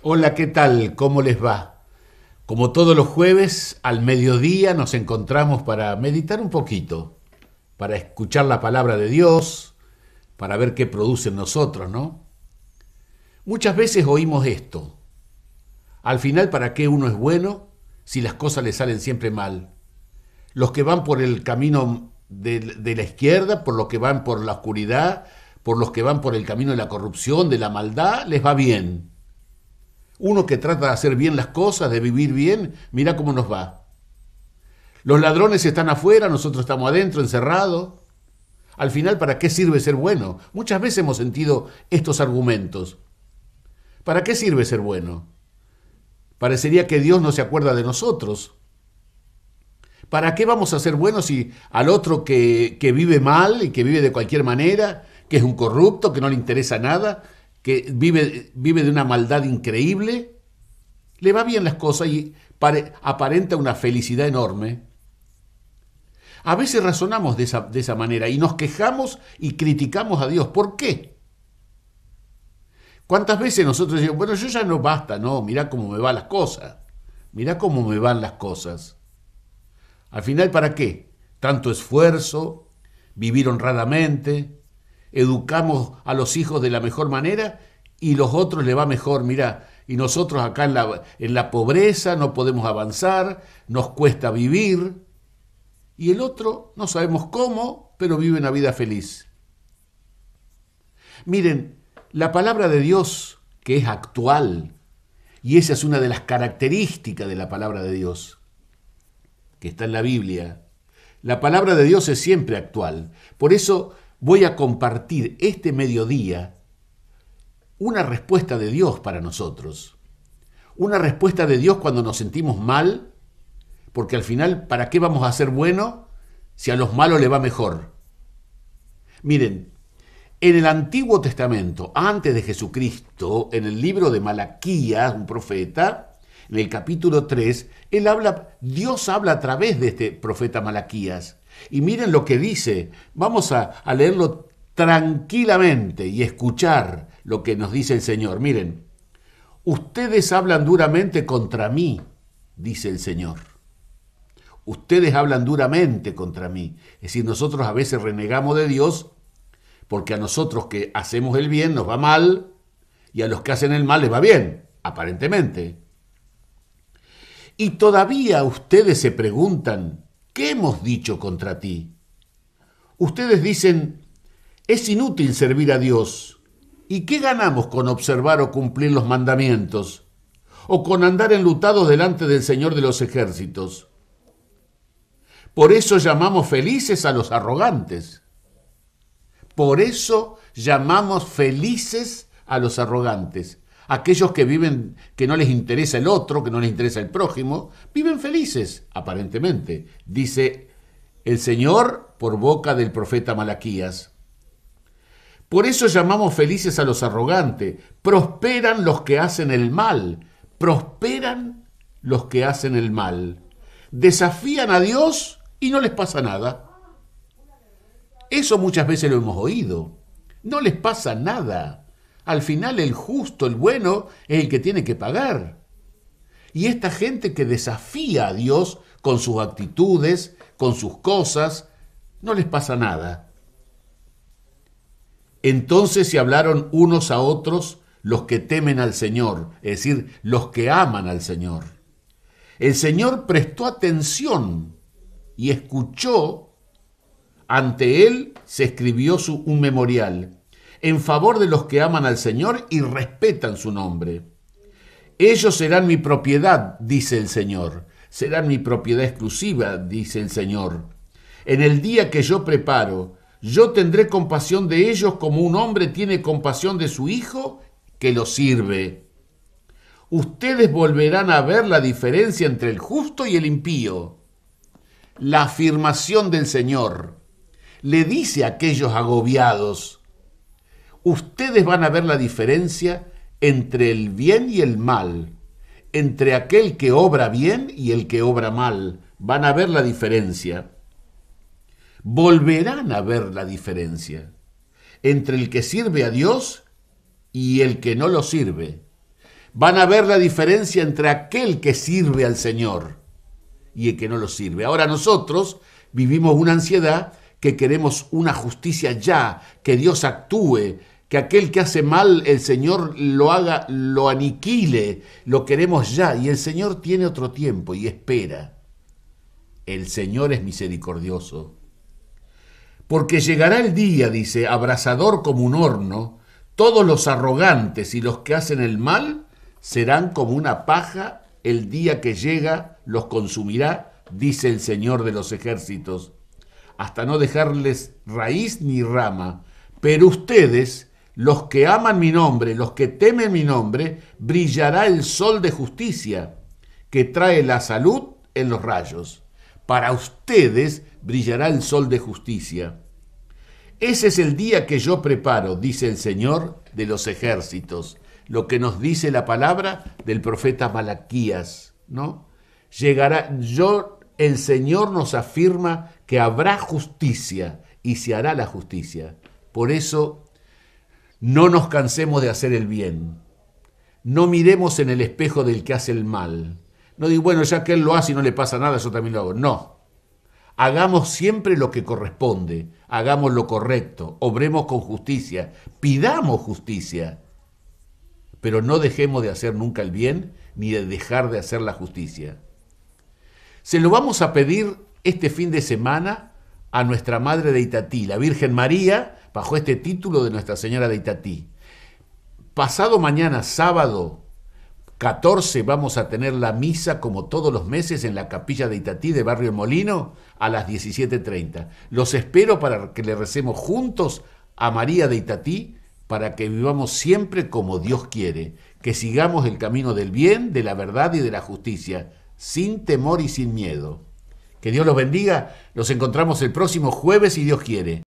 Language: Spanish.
Hola, ¿qué tal? ¿Cómo les va? Como todos los jueves, al mediodía nos encontramos para meditar un poquito, para escuchar la palabra de Dios, para ver qué produce en nosotros, ¿no? Muchas veces oímos esto. Al final, ¿para qué uno es bueno si las cosas le salen siempre mal? Los que van por el camino de, la izquierda, por los que van por la oscuridad, por los que van por el camino de la corrupción, de la maldad, les va bien uno que trata de hacer bien las cosas, de vivir bien, mira cómo nos va. Los ladrones están afuera, nosotros estamos adentro, encerrados. Al final, ¿para qué sirve ser bueno? Muchas veces hemos sentido estos argumentos. ¿Para qué sirve ser bueno? Parecería que Dios no se acuerda de nosotros. ¿Para qué vamos a ser buenos si al otro que, que vive mal y que vive de cualquier manera, que es un corrupto, que no le interesa nada, que vive, vive de una maldad increíble, le va bien las cosas y aparenta una felicidad enorme. A veces razonamos de esa, de esa manera y nos quejamos y criticamos a Dios. ¿Por qué? ¿Cuántas veces nosotros decimos, bueno, yo ya no basta, no, mirá cómo me van las cosas, mirá cómo me van las cosas? Al final, ¿para qué? Tanto esfuerzo, vivir honradamente, educamos a los hijos de la mejor manera y los otros le va mejor, mira, y nosotros acá en la, en la pobreza no podemos avanzar, nos cuesta vivir, y el otro no sabemos cómo, pero vive una vida feliz. Miren, la palabra de Dios, que es actual, y esa es una de las características de la palabra de Dios, que está en la Biblia, la palabra de Dios es siempre actual. Por eso voy a compartir este mediodía una respuesta de Dios para nosotros. Una respuesta de Dios cuando nos sentimos mal, porque al final, ¿para qué vamos a ser bueno si a los malos le va mejor? Miren, en el Antiguo Testamento, antes de Jesucristo, en el libro de Malaquías, un profeta, en el capítulo 3, él habla, Dios habla a través de este profeta Malaquías y miren lo que dice. Vamos a, leerlo tranquilamente y escuchar lo que nos dice el Señor. Miren, ustedes hablan duramente contra mí, dice el Señor. Ustedes hablan duramente contra mí. Es decir, nosotros a veces renegamos de Dios porque a nosotros que hacemos el bien nos va mal y a los que hacen el mal les va bien, aparentemente. Y todavía ustedes se preguntan, ¿qué hemos dicho contra ti? Ustedes dicen, es inútil servir a Dios. ¿Y qué ganamos con observar o cumplir los mandamientos? ¿O con andar enlutados delante del Señor de los ejércitos? Por eso llamamos felices a los arrogantes. Por eso llamamos felices a los arrogantes. Aquellos que viven, que no les interesa el otro, que no les interesa el prójimo, viven felices, aparentemente, dice el Señor por boca del profeta Malaquías. Por eso llamamos felices a los arrogantes, prosperan los que hacen el mal, prosperan los que hacen el mal, desafían a Dios y no les pasa nada. Eso muchas veces lo hemos oído. No les pasa nada. Al final el justo, el bueno, es el que tiene que pagar. Y esta gente que desafía a Dios con sus actitudes, con sus cosas, no les pasa nada. Entonces se hablaron unos a otros los que temen al Señor, es decir, los que aman al Señor. El Señor prestó atención y escuchó. Ante él se escribió un memorial en favor de los que aman al Señor y respetan su nombre. Ellos serán mi propiedad, dice el Señor, serán mi propiedad exclusiva, dice el Señor. En el día que yo preparo, yo tendré compasión de ellos como un hombre tiene compasión de su hijo que lo sirve. Ustedes volverán a ver la diferencia entre el justo y el impío. La afirmación del Señor le dice a aquellos agobiados, ustedes van a ver la diferencia entre el bien y el mal, entre aquel que obra bien y el que obra mal. Van a ver la diferencia. Volverán a ver la diferencia entre el que sirve a Dios y el que no lo sirve. Van a ver la diferencia entre aquel que sirve al Señor y el que no lo sirve. Ahora nosotros vivimos una ansiedad que queremos una justicia ya, que Dios actúe, que aquel que hace mal el Señor lo haga, lo aniquile, lo queremos ya y el Señor tiene otro tiempo y espera. El Señor es misericordioso. Porque llegará el día, dice, abrasador como un horno, todos los arrogantes y los que hacen el mal serán como una paja, el día que llega los consumirá, dice el Señor de los ejércitos hasta no dejarles raíz ni rama, pero ustedes, los que aman mi nombre, los que temen mi nombre, brillará el sol de justicia, que trae la salud en los rayos. Para ustedes brillará el sol de justicia. Ese es el día que yo preparo, dice el Señor de los ejércitos, lo que nos dice la palabra del profeta Malaquías, ¿no? Llegará, yo el Señor nos afirma que habrá justicia y se hará la justicia. Por eso, no nos cansemos de hacer el bien. No miremos en el espejo del que hace el mal. No digo, bueno, ya que él lo hace y no le pasa nada, yo también lo hago. No. Hagamos siempre lo que corresponde, hagamos lo correcto, obremos con justicia, pidamos justicia, pero no dejemos de hacer nunca el bien ni de dejar de hacer la justicia. Se lo vamos a pedir este fin de semana a nuestra Madre de Itatí, la Virgen María, bajo este título de Nuestra Señora de Itatí. Pasado mañana, sábado 14, vamos a tener la misa como todos los meses en la capilla de Itatí de Barrio Molino a las 17.30. Los espero para que le recemos juntos a María de Itatí para que vivamos siempre como Dios quiere, que sigamos el camino del bien, de la verdad y de la justicia sin temor y sin miedo. Que Dios los bendiga. Los encontramos el próximo jueves si Dios quiere.